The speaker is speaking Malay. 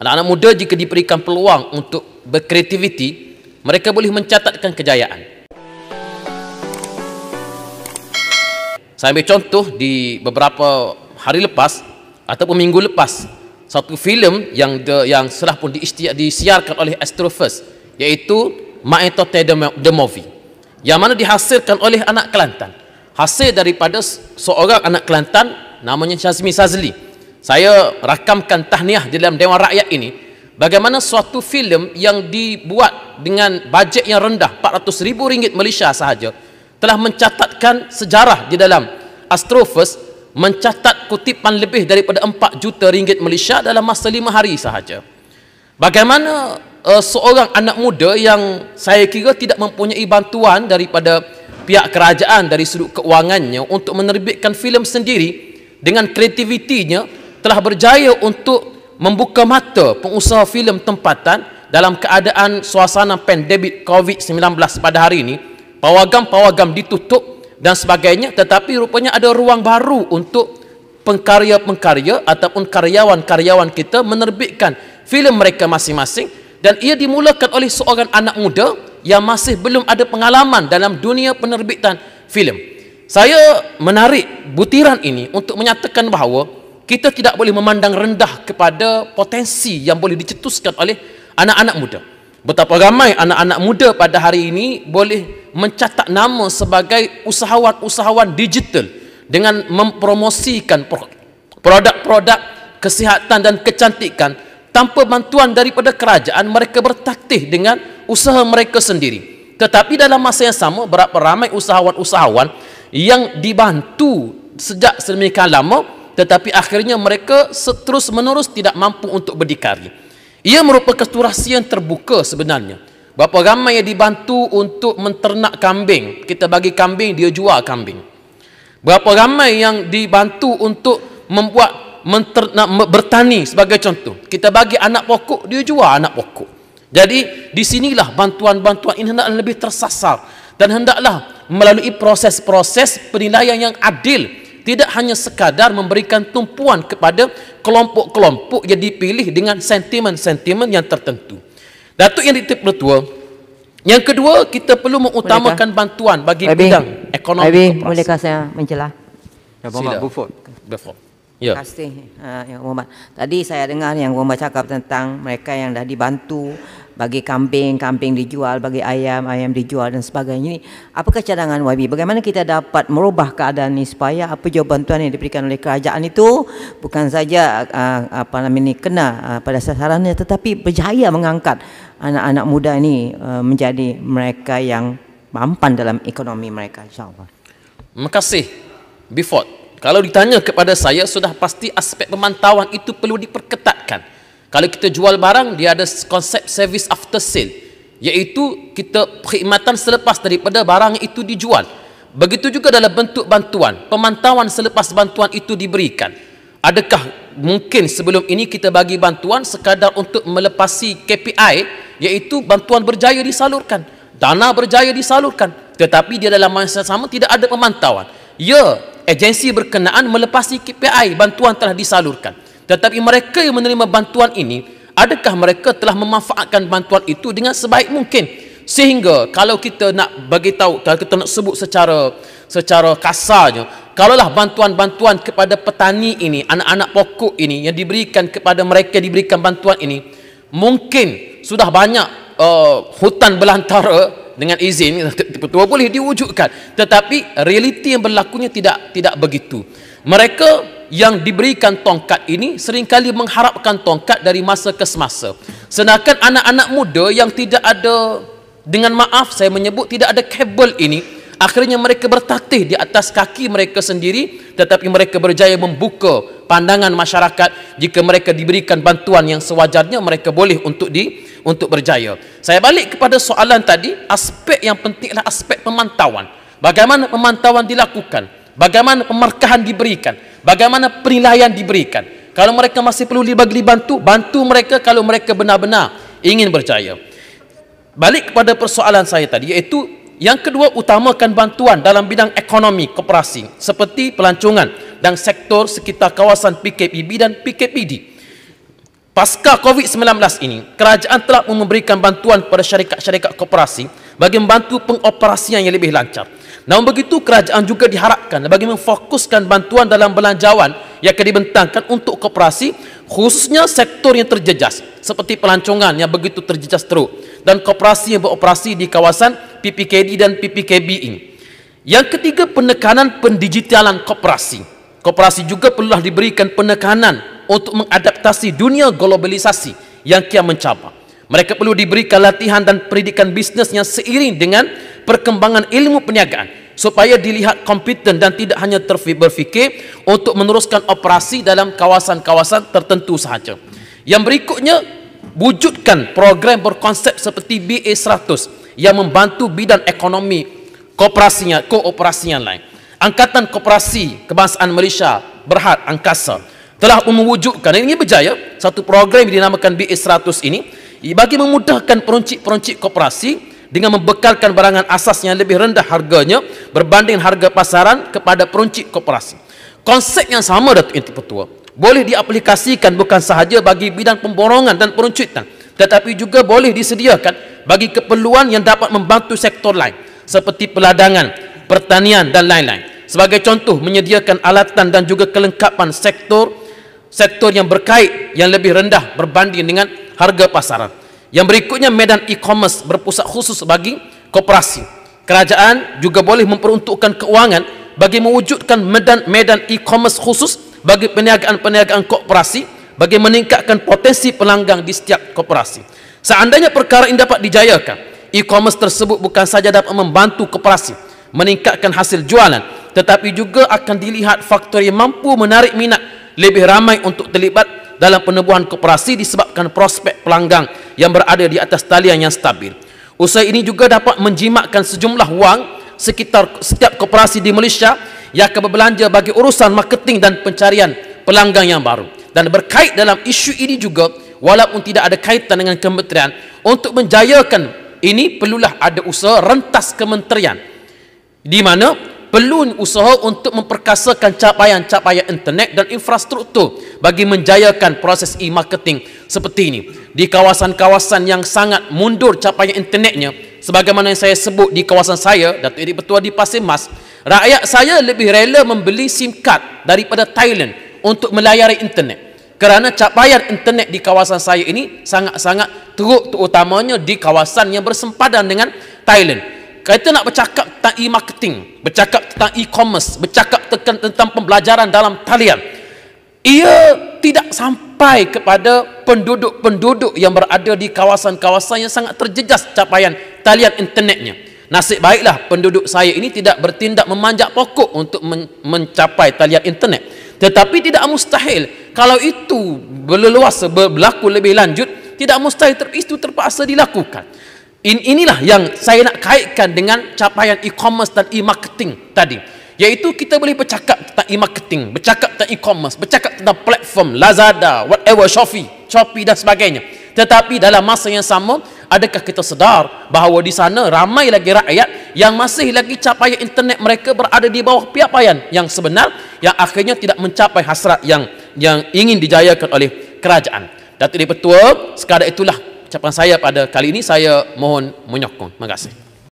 Anak-anak muda jika diberikan peluang untuk berkreativiti, mereka boleh mencatatkan kejayaan. Saya ambil contoh di beberapa hari lepas ataupun minggu lepas satu filem yang de, yang sudah pun diisti, disiarkan oleh Astro First iaitu Maeto the, the Movie yang mana dihasilkan oleh anak Kelantan hasil daripada seorang anak Kelantan namanya Syazmi Sazli saya rakamkan tahniah di dalam Dewan Rakyat ini bagaimana suatu filem yang dibuat dengan bajet yang rendah 400 ribu ringgit Malaysia sahaja telah mencatatkan sejarah di dalam Astrofus mencatat kutipan lebih daripada 4 juta ringgit Malaysia dalam masa 5 hari sahaja bagaimana uh, seorang anak muda yang saya kira tidak mempunyai bantuan daripada pihak kerajaan dari sudut keuangannya untuk menerbitkan filem sendiri dengan kreativitinya telah berjaya untuk membuka mata pengusaha filem tempatan dalam keadaan suasana pandemik COVID-19 pada hari ini. Pawagam-pawagam ditutup dan sebagainya tetapi rupanya ada ruang baru untuk pengkarya-pengkarya ataupun karyawan-karyawan kita menerbitkan filem mereka masing-masing dan ia dimulakan oleh seorang anak muda yang masih belum ada pengalaman dalam dunia penerbitan filem. Saya menarik butiran ini untuk menyatakan bahawa kita tidak boleh memandang rendah kepada potensi yang boleh dicetuskan oleh anak-anak muda. Betapa ramai anak-anak muda pada hari ini boleh mencatat nama sebagai usahawan-usahawan digital dengan mempromosikan produk-produk kesihatan dan kecantikan tanpa bantuan daripada kerajaan mereka bertaktih dengan usaha mereka sendiri. Tetapi dalam masa yang sama berapa ramai usahawan-usahawan yang dibantu sejak sedemikian lama tetapi akhirnya mereka terus menerus tidak mampu untuk berdikari ia merupakan satu rahsia yang terbuka sebenarnya berapa ramai yang dibantu untuk menternak kambing kita bagi kambing dia jual kambing berapa ramai yang dibantu untuk membuat menternak, bertani sebagai contoh kita bagi anak pokok dia jual anak pokok jadi di sinilah bantuan-bantuan ini hendaklah lebih tersasar dan hendaklah melalui proses-proses penilaian yang adil tidak hanya sekadar memberikan tumpuan kepada kelompok-kelompok yang dipilih dengan sentimen-sentimen yang tertentu. Datuk yang ditip mertua, yang kedua kita perlu mengutamakan bolehkah? bantuan bagi Abi, bidang ekonomi Abi, koperasi. Bolehkah saya mencelah? Ya, Bapak Buford. Buford. Ya. Pasti, uh, eh, yang Tadi saya dengar yang bapak cakap tentang mereka yang dah dibantu bagi kambing, kambing dijual, bagi ayam, ayam dijual dan sebagainya ini. Apakah cadangan YB? Bagaimana kita dapat merubah keadaan ini supaya apa jawaban Tuhan yang diberikan oleh kerajaan itu bukan saja ah, apa namanya ini kena ah, pada sasarannya tetapi berjaya mengangkat anak-anak muda ini ah, menjadi mereka yang mampan dalam ekonomi mereka insyaallah. Terima kasih Bifort. Kalau ditanya kepada saya sudah pasti aspek pemantauan itu perlu diperketatkan. Kalau kita jual barang, dia ada konsep service after sale. Iaitu kita perkhidmatan selepas daripada barang itu dijual. Begitu juga dalam bentuk bantuan. Pemantauan selepas bantuan itu diberikan. Adakah mungkin sebelum ini kita bagi bantuan sekadar untuk melepasi KPI iaitu bantuan berjaya disalurkan dana berjaya disalurkan tetapi dia dalam masa yang sama tidak ada pemantauan ya agensi berkenaan melepasi KPI bantuan telah disalurkan tetapi mereka yang menerima bantuan ini, adakah mereka telah memanfaatkan bantuan itu dengan sebaik mungkin? Sehingga kalau kita nak bagi tahu, kalau kita nak sebut secara secara kasarnya, kalaulah bantuan-bantuan kepada petani ini, anak-anak pokok ini yang diberikan kepada mereka diberikan bantuan ini, mungkin sudah banyak uh, hutan belantara dengan izin ketua boleh diwujudkan tetapi realiti yang berlakunya tidak tidak begitu mereka yang diberikan tongkat ini seringkali mengharapkan tongkat dari masa ke semasa. Sedangkan anak-anak muda yang tidak ada dengan maaf saya menyebut tidak ada kabel ini akhirnya mereka bertatih di atas kaki mereka sendiri tetapi mereka berjaya membuka pandangan masyarakat jika mereka diberikan bantuan yang sewajarnya mereka boleh untuk di untuk berjaya. Saya balik kepada soalan tadi aspek yang pentinglah aspek pemantauan. Bagaimana pemantauan dilakukan? bagaimana pemerkahan diberikan, bagaimana penilaian diberikan. Kalau mereka masih perlu bagi dibantu, bantu mereka kalau mereka benar-benar ingin berjaya. Balik kepada persoalan saya tadi iaitu yang kedua utamakan bantuan dalam bidang ekonomi koperasi seperti pelancongan dan sektor sekitar kawasan PKPB dan PKPD. Pasca COVID-19 ini, kerajaan telah memberikan bantuan kepada syarikat-syarikat koperasi -syarikat bagi membantu pengoperasian yang lebih lancar. Namun begitu kerajaan juga diharapkan bagi memfokuskan bantuan dalam belanjawan yang akan dibentangkan untuk koperasi khususnya sektor yang terjejas seperti pelancongan yang begitu terjejas teruk dan koperasi yang beroperasi di kawasan PPKD dan PPKB ini. Yang ketiga penekanan pendigitalan koperasi. Koperasi juga perlulah diberikan penekanan untuk mengadaptasi dunia globalisasi yang kian mencabar. Mereka perlu diberikan latihan dan pendidikan bisnesnya seiring dengan perkembangan ilmu perniagaan supaya dilihat kompeten dan tidak hanya berfikir untuk meneruskan operasi dalam kawasan-kawasan tertentu sahaja. Yang berikutnya, wujudkan program berkonsep seperti BA100 yang membantu bidang ekonomi kooperasinya, kooperasinya lain. Angkatan Kooperasi Kebangsaan Malaysia Berhad Angkasa telah mewujudkan, ini berjaya, satu program yang dinamakan BA100 ini bagi memudahkan peruncit-peruncit koperasi dengan membekalkan barangan asas yang lebih rendah harganya berbanding harga pasaran kepada peruncit koperasi. Konsep yang sama Datuk Inti Petua boleh diaplikasikan bukan sahaja bagi bidang pemborongan dan peruncitan tetapi juga boleh disediakan bagi keperluan yang dapat membantu sektor lain seperti peladangan, pertanian dan lain-lain. Sebagai contoh menyediakan alatan dan juga kelengkapan sektor sektor yang berkait yang lebih rendah berbanding dengan harga pasaran. Yang berikutnya medan e-commerce berpusat khusus bagi koperasi. Kerajaan juga boleh memperuntukkan keuangan bagi mewujudkan medan medan e-commerce khusus bagi peniagaan-peniagaan koperasi bagi meningkatkan potensi pelanggan di setiap koperasi. Seandainya perkara ini dapat dijayakan, e-commerce tersebut bukan saja dapat membantu koperasi meningkatkan hasil jualan tetapi juga akan dilihat faktor yang mampu menarik minat lebih ramai untuk terlibat dalam penubuhan koperasi disebabkan prospek pelanggang yang berada di atas talian yang stabil. Usaha ini juga dapat menjimatkan sejumlah wang sekitar setiap koperasi di Malaysia yang akan berbelanja bagi urusan marketing dan pencarian pelanggan yang baru. Dan berkait dalam isu ini juga, walaupun tidak ada kaitan dengan kementerian, untuk menjayakan ini perlulah ada usaha rentas kementerian. Di mana perlu usaha untuk memperkasakan capaian-capaian internet dan infrastruktur bagi menjayakan proses e-marketing seperti ini. Di kawasan-kawasan yang sangat mundur capaian internetnya, sebagaimana yang saya sebut di kawasan saya, Datuk Eri Petua di Pasir Mas, rakyat saya lebih rela membeli SIM card daripada Thailand untuk melayari internet. Kerana capaian internet di kawasan saya ini sangat-sangat teruk terutamanya di kawasan yang bersempadan dengan Thailand kita nak bercakap tentang e-marketing, bercakap tentang e-commerce, bercakap tentang pembelajaran dalam talian. Ia tidak sampai kepada penduduk-penduduk yang berada di kawasan-kawasan yang sangat terjejas capaian talian internetnya. Nasib baiklah penduduk saya ini tidak bertindak memanjak pokok untuk men- mencapai talian internet. Tetapi tidak mustahil kalau itu berleluas berlaku lebih lanjut, tidak mustahil ter- itu terpaksa dilakukan. In, inilah yang saya nak kaitkan dengan capaian e-commerce dan e-marketing tadi. Iaitu kita boleh bercakap tentang e-marketing, bercakap tentang e-commerce, bercakap tentang platform Lazada, whatever, Shopee, Shopee dan sebagainya. Tetapi dalam masa yang sama, adakah kita sedar bahawa di sana ramai lagi rakyat yang masih lagi capaian internet mereka berada di bawah piapaian yang sebenar yang akhirnya tidak mencapai hasrat yang yang ingin dijayakan oleh kerajaan. Datuk Dipertua, sekadar itulah ucapan saya pada kali ini saya mohon menyokong. Terima kasih.